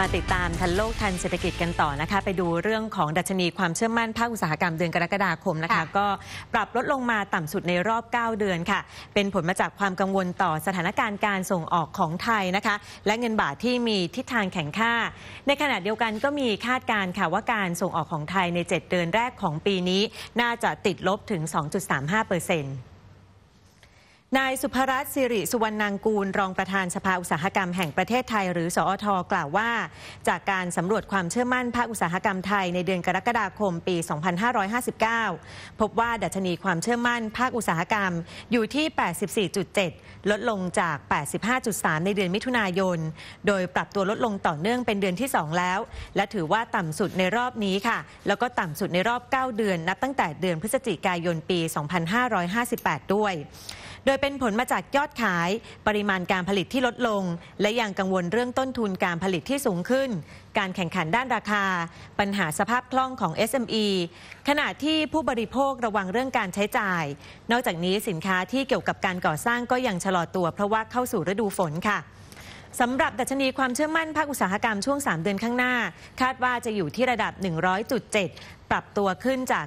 มาติดตามทันโลกทันเศรษฐกิจกันต่อนะคะ ไปดูเรื่องของดัชนีความเชื่อมั่น ภาคอุตสาหกรรมเดือนกรกฎาคมนะคะก็ปรับลดลงมาต่ำสุดในรอบ 9 เดือนค่ะ เป็นผลมาจากความกังวลต่อสถานการณ์การส่งออกของไทยนะคะและเงินบาทที่มีทิศทางแข็งค่า ในขณะเดียวกันก็มีคาดการณ์ค่ะว่าการส่งออกของไทยใน 7 เดือนแรกของปีนี้น่าจะติดลบถึง 2.35เปอร์เซ็นต์นายสุภรัตน์สิริสุวรรณังกูล รองประธานสภาอุตสาหกรรมแห่งประเทศไทย หรือสอท กล่าวว่า จากการสำรวจความเชื่อมั่นภาคอุตสาหกรรมไทยในเดือนกรกฎาคมปี 2559 พบว่าดัชนีความเชื่อมั่นภาคอุตสาหกรรมอยู่ที่ 84.7 ลดลงจาก 85.3 ในเดือนมิถุนายน โดยปรับตัวลดลงต่อเนื่องเป็นเดือนที่ 2 แล้ว และถือว่าต่ำสุดในรอบนี้ค่ะ แล้วก็ต่ำสุดในรอบ 9 เดือนนับตั้งแต่เดือนพฤศจิกายนปี 2558 ด้วยโดยเป็นผลมาจากยอดขาย ปริมาณการผลิตที่ลดลง และยังกังวลเรื่องต้นทุนการผลิตที่สูงขึ้น การแข่งขันด้านราคา ปัญหาสภาพคล่องของ SME ขณะที่ผู้บริโภคระวังเรื่องการใช้จ่าย นอกจากนี้สินค้าที่เกี่ยวกับการก่อสร้างก็ยังชะลอตัว เพราะว่าเข้าสู่ฤดูฝนค่ะสำหรับดัชนีความเชื่อมั่นภาคอุตสาหกรรมช่วง 3 เดือนข้างหน้า คาดว่าจะอยู่ที่ระดับ 100.7 ปรับตัวขึ้นจาก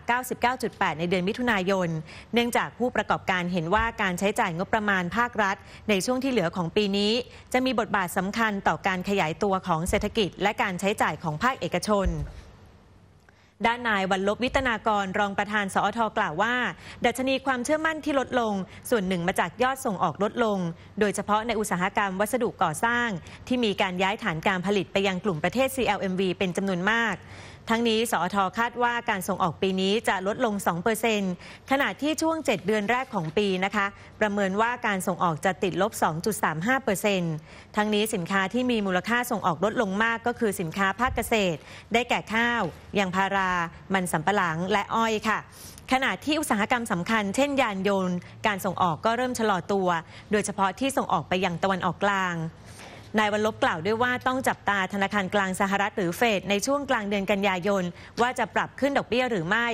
99.8 ในเดือนมิถุนายน เนื่องจากผู้ประกอบการเห็นว่าการใช้จ่ายงบประมาณภาครัฐ ในช่วงที่เหลือของปีนี้ จะมีบทบาทสำคัญต่อการขยายตัวของเศรษฐกิจและการใช้จ่ายของภาคเอกชนด้านนายวันลบวิตนากรรองประธานสอทกล่าวว่า ดัชนีความเชื่อมั่นที่ลดลงส่วนหนึ่งมาจากยอดส่งออกลดลง โดยเฉพาะในอุตสาหกรรมวัสดุก่อสร้าง ที่มีการย้ายฐานการผลิตไปยังกลุ่มประเทศ CLMV เป็นจำนวนมากทั้งนี้สอทอคาดว่าการส่งออกปีนี้จะลดลง 2%ขณะที่ช่วง 7 เดือนแรกของปีนะคะ ประเมินว่าการส่งออกจะติดลบ 2.35%ทั้งนี้สินค้าที่มีมูลค่าส่งออกลดลงมากก็คือสินค้า ภาคเกษตร ได้แก่ข้าว ยางพารา มันสำปะหลัง และอ้อยค่ะ ขณะที่อุตสาหกรรมสำคัญ เช่นยานยนต์ การส่งออกก็เริ่มชะลอตัว โดยเฉพาะที่ส่งออกไปยังตะวันออกกลางนายวันลบกล่าวด้วยว่าต้องจับตาธนาคารกลางสหรัฐหรือเฟดในช่วงกลางเดือนกันยายน ว่าจะปรับขึ้นดอกเบี้ยหรือไม่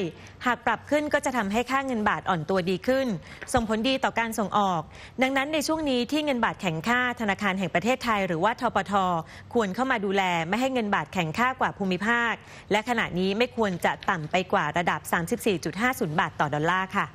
หากปรับขึ้นก็จะทำให้ค่าเงินบาทอ่อนตัวดีขึ้น ส่งผลดีต่อการส่งออก ดังนั้นในช่วงนี้ที่เงินบาทแข็งค่าธนาคารแห่งประเทศไทยหรือว่าทปท ควรเข้ามาดูแลไม่ให้เงินบาทแข็งค่ากว่าภูมิภาค และขณะนี้ไม่ควรจะต่ำไปกว่าระดับ 34.50 บาทต่อดอลลาร์ค่ะ